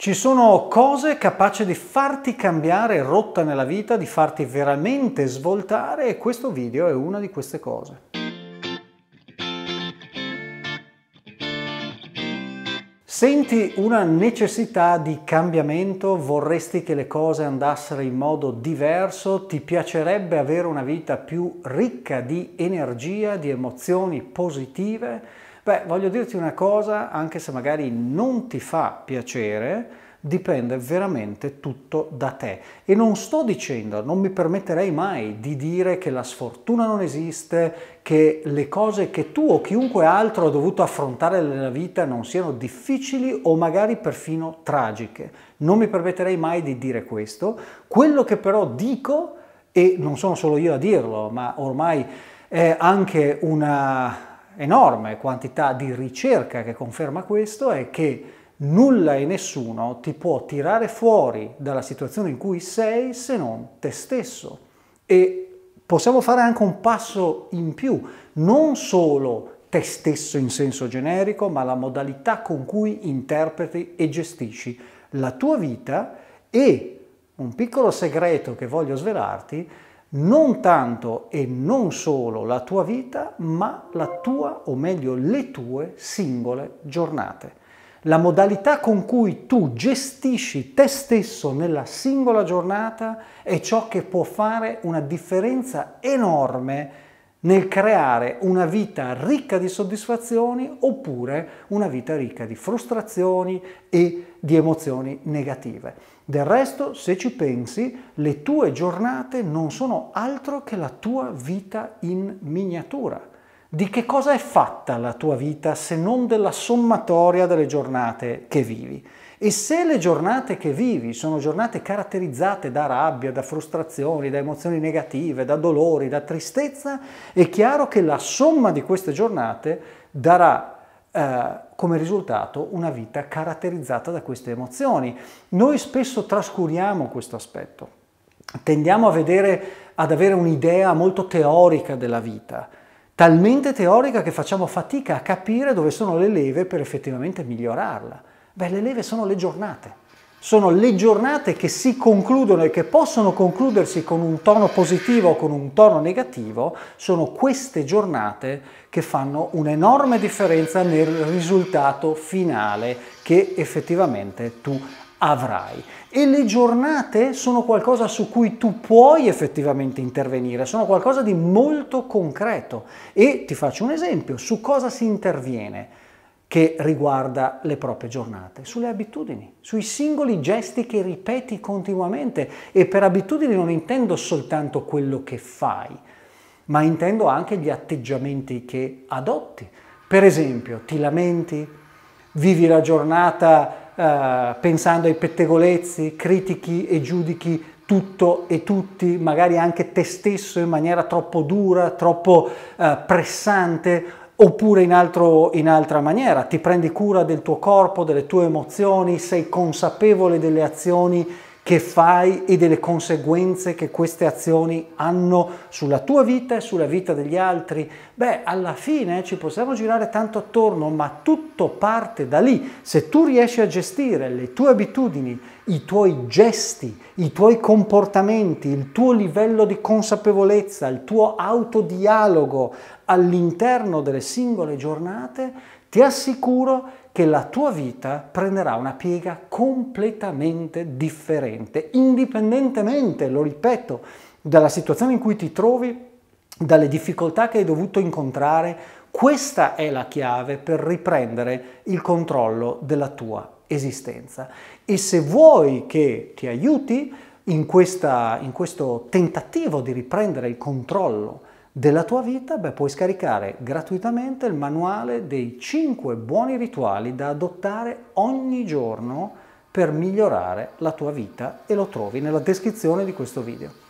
Ci sono cose capaci di farti cambiare rotta nella vita, di farti veramente svoltare e questo video è una di queste cose. Senti una necessità di cambiamento, vorresti che le cose andassero in modo diverso, ti piacerebbe avere una vita più ricca di energia, di emozioni positive? Beh, voglio dirti una cosa, anche se magari non ti fa piacere, dipende veramente tutto da te. E non sto dicendo, non mi permetterei mai di dire che la sfortuna non esiste, che le cose che tu o chiunque altro ha dovuto affrontare nella vita non siano difficili o magari perfino tragiche. Non mi permetterei mai di dire questo. Quello che però dico, e non sono solo io a dirlo, ma ormai è anche una enorme quantità di ricerca che conferma questo è che nulla e nessuno ti può tirare fuori dalla situazione in cui sei se non te stesso. E possiamo fare anche un passo in più, non solo te stesso in senso generico, ma la modalità con cui interpreti e gestisci la tua vita e un piccolo segreto che voglio svelarti non tanto e non solo la tua vita, ma la tua, o meglio le tue singole giornate. La modalità con cui tu gestisci te stesso nella singola giornata è ciò che può fare una differenza enorme nel creare una vita ricca di soddisfazioni oppure una vita ricca di frustrazioni e di emozioni negative. Del resto, se ci pensi, le tue giornate non sono altro che la tua vita in miniatura. Di che cosa è fatta la tua vita se non della sommatoria delle giornate che vivi? E se le giornate che vivi sono giornate caratterizzate da rabbia, da frustrazioni, da emozioni negative, da dolori, da tristezza, è chiaro che la somma di queste giornate darà eh, come risultato una vita caratterizzata da queste emozioni. Noi spesso trascuriamo questo aspetto, tendiamo a vedere, ad avere un'idea molto teorica della vita, talmente teorica che facciamo fatica a capire dove sono le leve per effettivamente migliorarla. Beh, le leve sono le giornate. Sono le giornate che si concludono e che possono concludersi con un tono positivo o con un tono negativo, sono queste giornate che fanno un'enorme differenza nel risultato finale che effettivamente tu avrai. E le giornate sono qualcosa su cui tu puoi effettivamente intervenire, sono qualcosa di molto concreto. E ti faccio un esempio su cosa si interviene che riguarda le proprie giornate, sulle abitudini, sui singoli gesti che ripeti continuamente e per abitudini non intendo soltanto quello che fai, ma intendo anche gli atteggiamenti che adotti. Per esempio, ti lamenti, vivi la giornata eh, pensando ai pettegolezzi, critichi e giudichi tutto e tutti, magari anche te stesso in maniera troppo dura, troppo eh, pressante, Oppure in, altro, in altra maniera, ti prendi cura del tuo corpo, delle tue emozioni, sei consapevole delle azioni che fai e delle conseguenze che queste azioni hanno sulla tua vita e sulla vita degli altri? Beh, alla fine ci possiamo girare tanto attorno, ma tutto parte da lì. Se tu riesci a gestire le tue abitudini, i tuoi gesti, i tuoi comportamenti, il tuo livello di consapevolezza, il tuo autodialogo all'interno delle singole giornate, ti assicuro che la tua vita prenderà una piega completamente differente, indipendentemente, lo ripeto, dalla situazione in cui ti trovi, dalle difficoltà che hai dovuto incontrare. Questa è la chiave per riprendere il controllo della tua esistenza. E se vuoi che ti aiuti in, questa, in questo tentativo di riprendere il controllo, della tua vita, beh, puoi scaricare gratuitamente il manuale dei 5 buoni rituali da adottare ogni giorno per migliorare la tua vita e lo trovi nella descrizione di questo video.